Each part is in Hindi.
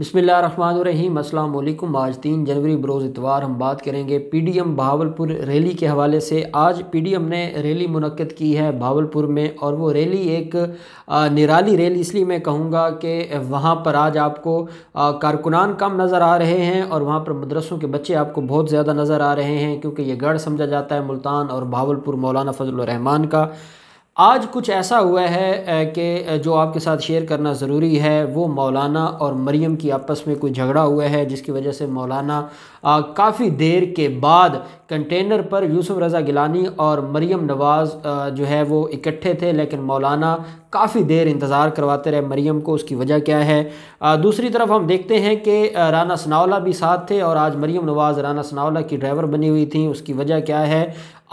बसमीम अल्लाम आज तीन जनवरी बरोज़ इतवार हम बात करेंगे P D M Bahawalpur rally के हवाले से आज पी डी एम ने रैली मुनक़द की है भावलपुर में और वो रैली एक निराली रैली इसलिए मैं कहूँगा कि वहाँ पर आज आपको कारकुनान कम नज़र आ रहे हैं और वहाँ पर मदरसों के बच्चे आपको बहुत ज़्यादा नज़र आ रहे हैं क्योंकि ये गढ़ समझा जाता है मुल्तान और भावलपुर मौलाना फजल का आज कुछ ऐसा हुआ है कि जो आपके साथ शेयर करना ज़रूरी है वो मौलाना और मरियम की आपस में कोई झगड़ा हुआ है जिसकी वजह से मौलाना काफ़ी देर के बाद कंटेनर पर यूसुफ रज़ा गिलानी और मरियम नवाज़ जो है वो इकट्ठे थे लेकिन मौलाना काफ़ी देर इंतज़ार करवाते रहे मरियम को उसकी वजह क्या है दूसरी तरफ हम देखते हैं कि राना सनावला भी साथ थे और आज मरीम नवाज़ राना सनावला की ड्राइवर बनी हुई थी उसकी वजह क्या है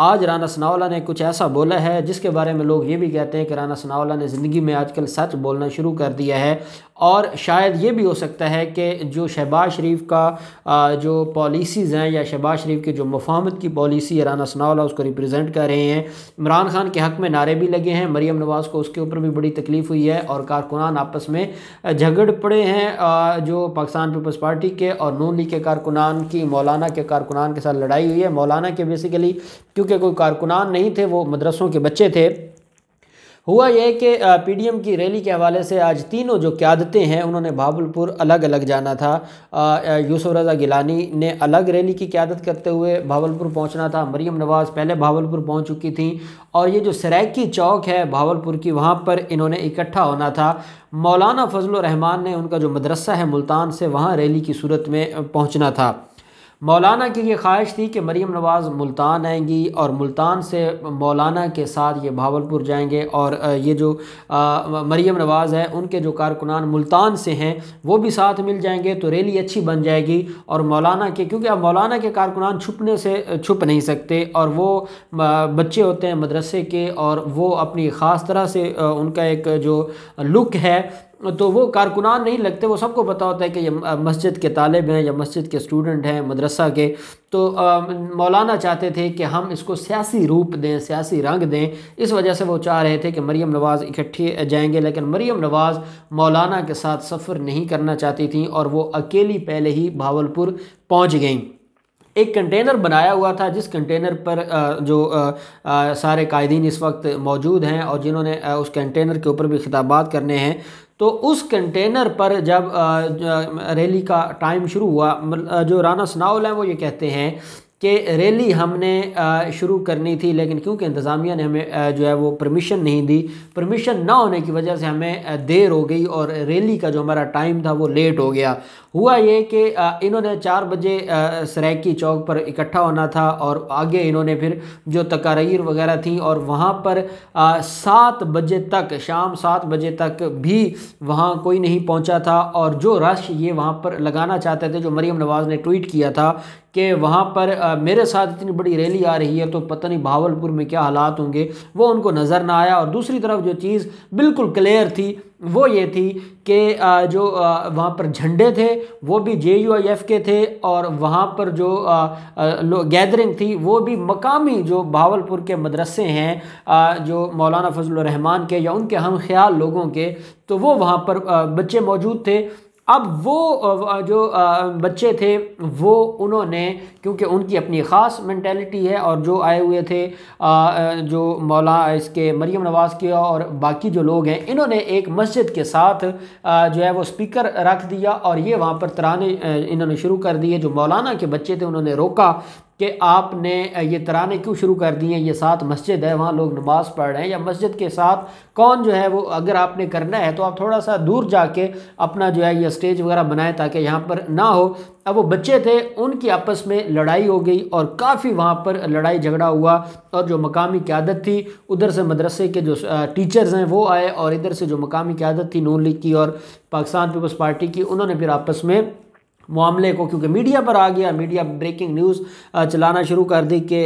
आज राना सनावला ने कुछ ऐसा बोला है जिसके बारे में लोग ये भी कहते हैं कि राना सनावला ने ज़िंदगी में आजकल सच बोलना शुरू कर दिया है और शायद ये भी हो सकता है कि जो शहबाज शरीफ का जो पॉलिसीज़ हैं या शहबाज शरीफ की जो मुफामत की पॉलिसी है राना सनावला उसको रिप्रेजेंट कर रहे हैं इमरान खान के हक़ में नारे भी लगे हैं मरीम नवाज़ को उसके ऊपर भी बड़ी तकलीफ़ हुई है और कारकुनान आपस में झगड़ पड़े हैं जो पाकिस्तान पीपल्स पार्टी के और नून लीग के कारकुनान की मौलाना के कारकुनान के साथ लड़ाई हुई है मौलाना के बेसिकली क्योंकि कोई कारकुनान नहीं थे वो मदरसों के बच्चे थे हुआ यह कि पीडीएम की रैली के हवाले से आज तीनों जो क्यादतें हैं उन्होंने भावलपुर अलग अलग जाना था यूसुफ रज़ा गिलानी ने अलग रैली की क्यादत करते हुए भावलपुर पहुंचना था मरीम नवाज़ पहले भावलपुर पहुंच चुकी थी और ये जो सरैकी चौक है भावलपुर की वहाँ पर इन्होंने इकट्ठा होना था मौलाना फजल रहमान ने उनका जो मदरसा है मुल्तान से वहाँ रैली की सूरत में पहुँचना था मौलाना की ये ख्वाहिश थी कि मरीम नवाज़ मुल्तान आएंगी और मुल्तान से मौलाना के साथ ये भावलपुर जाएंगे और ये जो मरीम नवाज़ है उनके जो कारकुनान मुल्तान से हैं वो भी साथ मिल जाएंगे तो रैली अच्छी बन जाएगी और मौलाना के क्योंकि अब मौलाना के कारकुनान छुपने से छुप नहीं सकते और वो बच्चे होते हैं मदरसे के और वो अपनी ख़ास तरह से उनका एक जो लुक है तो वो कारकुनान नहीं लगते वो सबको पता होता है कि ये मस्जिद के तालिब हैं या मस्जिद के स्टूडेंट हैं मदरसा के तो आ, मौलाना चाहते थे कि हम इसको सियासी रूप दें सियासी रंग दें इस वजह से वो चाह रहे थे कि मरीम नवाज़ इकट्ठे जाएंगे लेकिन मरीम नवाज़ मौलाना के साथ सफ़र नहीं करना चाहती थी और वो अकेली पहले ही भावलपुर पहुँच गई एक कंटेनर बनाया हुआ था जिस कंटेनर पर जो सारे कायदीन इस वक्त मौजूद हैं और जिन्होंने उस कंटेनर के ऊपर भी खिताबात करने हैं तो उस कंटेनर पर जब रैली का टाइम शुरू हुआ मतलब, जो राना सनाउल हैं वो ये कहते हैं कि रैली हमने शुरू करनी थी लेकिन क्योंकि इंतज़ामिया ने हमें जो है वो परमिशन नहीं दी परमिशन ना होने की वजह से हमें देर हो गई और रैली का जो हमारा टाइम था वो लेट हो गया हुआ ये कि इन्होंने चार बजे सरैकी चौक पर इकट्ठा होना था और आगे इन्होंने फिर जो तकारीर वगैरह थी और वहाँ पर सात बजे तक शाम सात बजे तक भी वहाँ कोई नहीं पहुँचा था और जो रश ये वहाँ पर लगाना चाहते थे जो मरीम नवाज़ ने ट्वीट किया था कि वहाँ पर आ, मेरे साथ इतनी बड़ी रैली आ रही है तो पता नहीं भावलपुर में क्या हालात होंगे वो उनको नज़र ना आया और दूसरी तरफ जो चीज़ बिल्कुल क्लियर थी वो ये थी कि जो वहाँ पर झंडे थे वो भी जे यू आई एफ़ के थे और वहाँ पर जो गैदरिंग थी वो भी मकामी जो भावलपुर के मदरसे हैं जो मौलाना फजल रहमान के या उनके हम ख्याल लोगों के तो वो वहाँ पर बच्चे मौजूद थे अब वो जो बच्चे थे वो उन्होंने क्योंकि उनकी अपनी ख़ास मैंटेलिटी है और जो आए हुए थे जो मौला इसके मरीम नवाज़ के और बाकी जो लोग हैं इन्होंने एक मस्जिद के साथ जो है वो स्पीकर रख दिया और ये वहाँ पर तराने इन्होंने शुरू कर दिए जो मौलाना के बच्चे थे उन्होंने रोका कि आपने ये तराने क्यों शुरू कर दिए ये साथ मस्जिद है वहाँ लोग नमाज़ पढ़ रहे हैं या मस्जिद के साथ कौन जो है वो अगर आपने करना है तो आप थोड़ा सा दूर जाके अपना जो है ये स्टेज वगैरह बनाएं ताकि यहाँ पर ना हो अब वो बच्चे थे उनकी आपस में लड़ाई हो गई और काफ़ी वहाँ पर लड़ाई झगड़ा हुआ और जो मकामी क्यादत थी उधर से मदरसे के जो टीचर्स हैं वो आए और इधर से जो मकामी क्यादत थी नून लीग की और पाकिस्तान पीपल्स पार्टी की उन्होंने फिर आपस में मामले को क्योंकि मीडिया पर आ गया मीडिया ब्रेकिंग न्यूज़ चलाना शुरू कर दी कि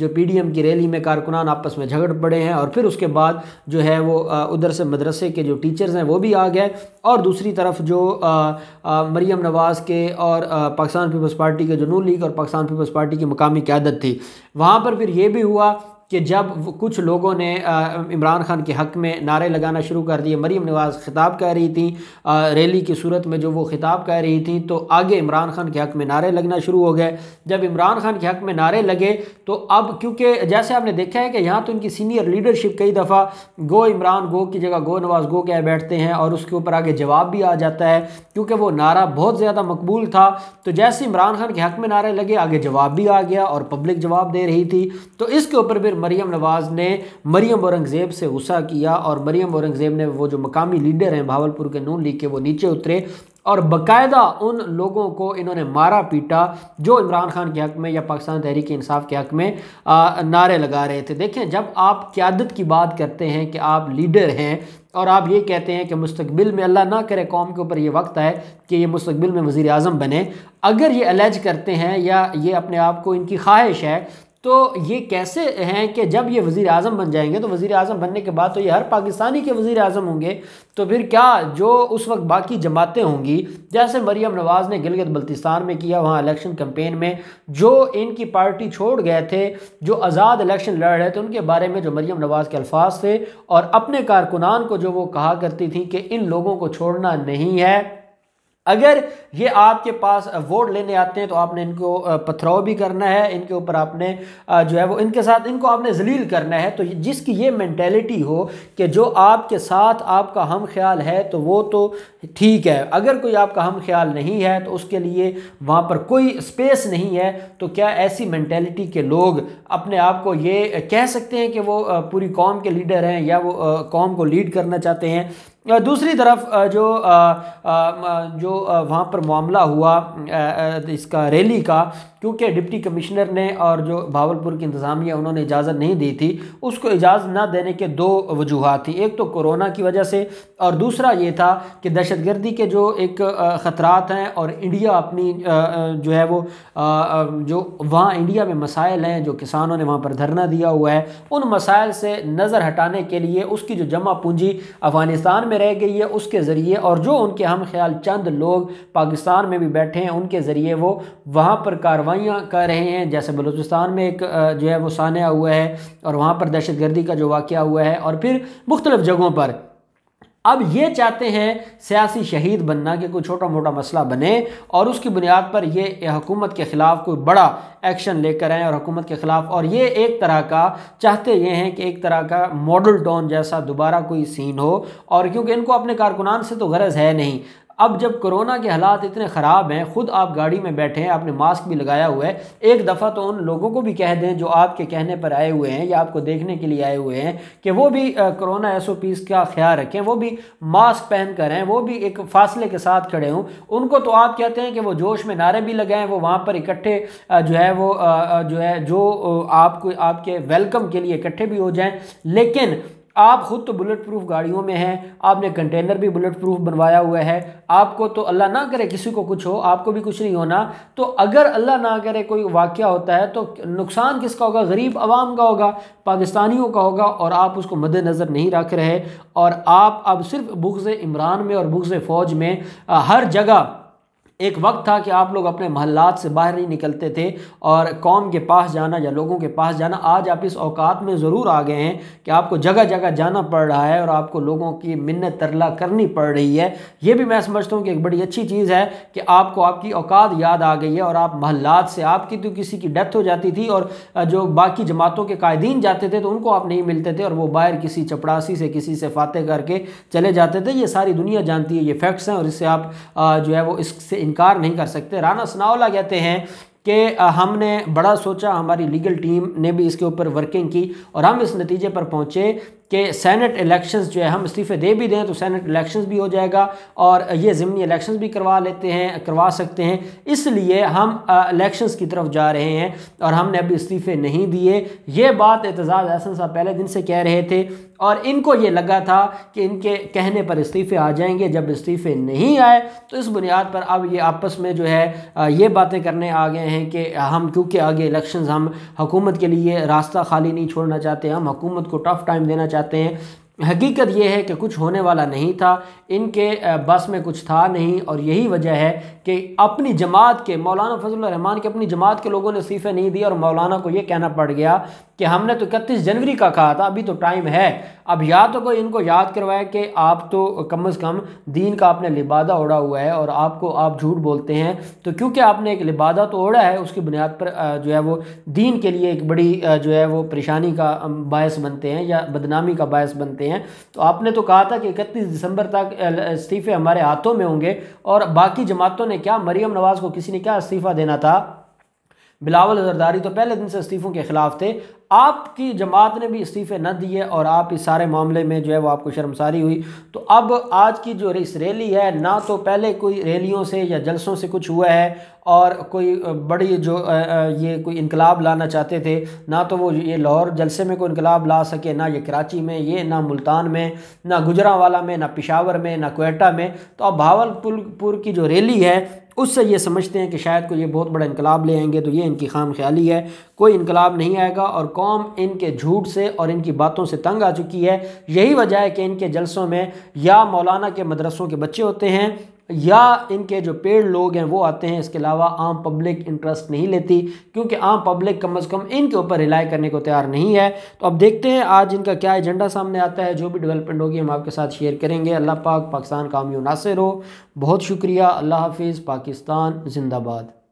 जो पीडीएम की रैली में कारकुनान आपस में झगड़ पड़े हैं और फिर उसके बाद जो है वो उधर से मदरसे के जो टीचर्स हैं वो भी आ गए और दूसरी तरफ जो मरीम नवाज़ के और पाकिस्तान पीपल्स पार्टी के जो नू लीग और पाकिस्तान पीपल्स पार्टी की मकामी क्यादत थी वहाँ पर फिर ये भी हुआ कि जब कुछ लोगों ने इमरान खान के हक़ में नारे लगाना शुरू कर दिए मरीम नवाज़ ख़िताब कह रही थी रैली की सूरत में जो वो ख़िताब कह रही थी तो आगे इमरान खान के हक़ में नारे लगना शुरू हो गए जब इमरान खान के हक़ में नारे लगे तो अब क्योंकि जैसे आपने देखा है कि यहाँ तो उनकी सीनियर लीडरशिप कई दफ़ा गो इमरान गो की जगह गो नवाज़ गो कह बैठते हैं और उसके ऊपर आगे जवाब भी आ जाता है क्योंकि वो नारा बहुत ज़्यादा मकबूल था तो जैसे इमरान खान के हक़ में नारे लगे आगे जवाब भी आ गया और पब्लिक जवाब दे रही थी तो इसके ऊपर फिर फिर मरीम नवाज़ ने मरीम औरंगज़ेब से गुस्सा किया और मरीम औरंगज़ेब ने वो जो मकामी लीडर हैं भावलपुर के नून लीग के वो नीचे उतरे और बकायदा उन लोगों को इन्होंने मारा पीटा जो इमरान खान के हक़ में या पाकिस्तान तहरीक इंसाफ के हक़ में नारे लगा रहे थे देखें जब आप क्यादत की बात करते हैं कि आप लीडर हैं और आप ये कहते हैं कि मुस्तबिल में अल्लाह ना करे कौम के ऊपर ये वक्त आए कि ये मुस्तबिल में वज़ी अजम बने अगर ये अलज करते हैं या ये अपने आप को इनकी ख्वाहिश है तो ये कैसे हैं कि जब ये वज़ी अजम बन जाएंगे तो वज़ी अजम बनने के बाद तो ये हर पाकिस्तानी के वज़ी अजम होंगे तो फिर क्या जो उस वक्त बाकी जमातें होंगी जैसे मरीम नवाज़ ने गिलगत बल्तिस्तान में किया वहाँ इलेक्शन कम्पेन में जो इनकी पार्टी छोड़ गए थे जो आज़ाद इलेक्शन लड़ रहे थे उनके बारे में जो मरीम नवाज़ के अल्फाज थे और अपने कारकुनान को जो वो कहा करती थी कि इन लोगों को छोड़ना नहीं है अगर ये आपके पास वोट लेने आते हैं तो आपने इनको पथराव भी करना है इनके ऊपर आपने जो है वो इनके साथ इनको आपने जलील करना है तो जिसकी ये मैंटेलिटी हो कि जो आपके साथ आपका हम ख्याल है तो वो तो ठीक है अगर कोई आपका हम ख्याल नहीं है तो उसके लिए वहाँ पर कोई स्पेस नहीं है तो क्या ऐसी मैंटेलिटी के लोग अपने आप को ये कह सकते हैं कि वो पूरी कौम के लीडर हैं या वो कौम को लीड करना चाहते हैं दूसरी तरफ जो जो वहाँ पर मामला हुआ इसका रैली का क्योंकि डिप्टी कमिश्नर ने और जो भावलपुर की इंतज़ामिया उन्होंने इजाज़त नहीं दी थी उसको इजाज़त ना देने के दो वजूहत थी एक तो कोरोना की वजह से और दूसरा ये था कि दहशतगर्दी के जो एक ख़तरात हैं और इंडिया अपनी जो है वो जो वहाँ इंडिया में मसाइल हैं जो किसानों ने वहाँ पर धरना दिया हुआ है उन मसाइल से नज़र हटाने के लिए उसकी जो जमा पूंजी अफ़गानिस्तान में में रह गई है उसके ज़रिए और जो उनके हम ख्याल चंद लोग पाकिस्तान में भी बैठे हैं उनके ज़रिए वो वहाँ पर कार्रवाइयाँ कर रहे हैं जैसे बलूचिस्तान में एक जो है वो सान्या हुआ है और वहाँ पर दहशत गर्दी का जो वाक़ हुआ है और फिर मुख्तलिफ़ जगहों पर अब ये चाहते हैं सियासी शहीद बनना कि कोई छोटा मोटा मसला बने और उसकी बुनियाद पर ये हुकूमत के ख़िलाफ़ कोई बड़ा एक्शन लेकर आएँ और हुकूमत के ख़िलाफ़ और ये एक तरह का चाहते ये हैं कि एक तरह का मॉडल टाउन जैसा दोबारा कोई सीन हो और क्योंकि इनको अपने कारकुनान से तो गरज है नहीं अब जब कोरोना के हालात इतने ख़राब हैं ख़ुद आप गाड़ी में बैठे हैं आपने मास्क भी लगाया हुआ है एक दफ़ा तो उन लोगों को भी कह दें जो आपके कहने पर आए हुए हैं या आपको देखने के लिए आए हुए हैं कि वो भी कोरोना एस ओ पीज़ का ख्याल रखें वो भी मास्क पहन कर हैं वो भी एक फासले के साथ खड़े हों उनको तो आप कहते हैं कि वो जोश में नारे भी लगाएं वो वहाँ पर इकट्ठे जो है वो जो है जो आपको आपके वेलकम के लिए इकट्ठे भी हो जाएँ लेकिन आप ख़ुद तो बुलेट प्रूफ गाड़ियों में हैं आपने कंटेनर भी बुलेट प्रूफ बनवाया हुआ है आपको तो अल्लाह ना करे किसी को कुछ हो आपको भी कुछ नहीं होना तो अगर अल्लाह ना करे कोई वाक़ होता है तो नुकसान किसका होगा गरीब आवाम का होगा पाकिस्तानियों का होगा और आप उसको मद्दनज़र नहीं रख रहे और आप अब सिर्फ बुग्ज़ इमरान में और बुग्ज़ फ़ौज में हर जगह एक वक्त था कि आप लोग अपने महल्लात से बाहर ही निकलते थे और कौम के पास जाना या लोगों के पास जाना आज आप इस औकात में ज़रूर आ गए हैं कि आपको जगह जगह जाना पड़ रहा है और आपको लोगों की मिन्नत तरला करनी पड़ रही है ये भी मैं समझता हूँ कि एक बड़ी अच्छी चीज़ है कि आपको आपकी औकात याद आ गई है और आप महल्लात से आपकी तो किसी की डेथ हो जाती थी और जो बाकी जमातों के कायदीन जाते थे तो उनको आप नहीं मिलते थे और वो बाहर किसी चपड़ासी से किसी से फातह करके चले जाते थे ये सारी दुनिया जानती है ये फैक्ट्स हैं और इससे आप जो है वो इससे इनकार नहीं कर सकते राना सनावला कहते हैं कि हमने बड़ा सोचा हमारी लीगल टीम ने भी इसके ऊपर वर्किंग की और हम इस नतीजे पर पहुंचे कि सेनेट इलेक्शंस जो है हम इस्तीफ़े दे भी दें तो सैनट इलेक्शंस भी हो जाएगा और ये ज़मनी इलेक्शंस भी करवा लेते हैं करवा सकते हैं इसलिए हम इलेक्शंस की तरफ जा रहे हैं और हमने अभी इस्तीफ़े नहीं दिए ये बात एतजाज़ अहसन साहब पहले दिन से कह रहे थे और इनको ये लगा था कि इनके कहने पर इस्तीफ़े आ जाएंगे जब इस्तीफ़े नहीं आए तो इस बुनियाद पर अब ये आपस में जो है ये बातें करने आ गए हैं कि हम क्योंकि आगे इलेक्शन हम हकूमत के लिए रास्ता खाली नहीं छोड़ना चाहते हम हकूमत को टफ़ टाइम देना चाहते हैं हकीकत यह है कि कुछ होने वाला नहीं था इनके बस में कुछ था नहीं और यही वजह है कि अपनी जमात के मौलाना फजल रहमान के अपनी जमात के लोगों ने इस्तीफ़े नहीं दिए और मौलाना को यह कहना पड़ गया कि हमने तो इकतीस जनवरी का कहा था अभी तो टाइम है अब या तो कोई इनको याद करवाए कि आप तो कम अज़ कम दीन का आपने लिबादा ओढ़ा हुआ है और आपको आप झूठ बोलते हैं तो क्योंकि आपने एक लिबादा तो ओढ़ा है उसकी बुनियाद पर जो है वो दीन के लिए एक बड़ी जो है वो परेशानी का बायस बनते हैं या बदनामी का बायस बनते हैं तो आपने तो कहा था कि इकतीस दिसंबर तक इस्तीफ़े हमारे हाथों में होंगे और बाकी जमातों ने क्या मरियम नवाज़ को किसी ने क्या इस्तीफ़ा देना था बिलावल जरदारी तो पहले दिन से इस्तीफ़ों के ख़िलाफ़ थे आपकी जमात ने भी इस्तीफ़े न दिए और आप इस सारे मामले में जो है वो आपको शर्मसारी हुई तो अब आज की जो इस रैली है ना तो पहले कोई रैलियों से या जलसों से कुछ हुआ है और कोई बड़ी जो ये कोई इनकलाब लाना चाहते थे ना तो वो ये लाहौर जलसे में कोई इनकलाब ला सके ना ये कराची में ये ना मुल्तान में ना गुजरावाला में ना पिशावर में ना कोयटा में तो अब भावलपुर की जो रैली है उससे ये समझते हैं कि शायद को ये बहुत बड़ा इनकलाब ले आएंगे तो ये इनकी खाम ख्याली है कोई इनकलाब नहीं आएगा और कौम इनके झूठ से और इनकी बातों से तंग आ चुकी है यही वजह है कि इनके जलसों में या मौलाना के मदरसों के बच्चे होते हैं या इनके जो पेड़ लोग हैं वो आते हैं इसके अलावा आम पब्लिक इंटरेस्ट नहीं लेती क्योंकि आम पब्लिक कम अज़ कम इनके ऊपर रिलाई करने को तैयार नहीं है तो अब देखते हैं आज इनका क्या एजेंडा सामने आता है जो भी डेवलपमेंट होगी हम आपके साथ शेयर करेंगे अल्लाह पाक पाकिस्तान कामयाब नासिर हो बहुत शुक्रिया अल्लाह हाफिज़ पाकिस्तान जिंदाबाद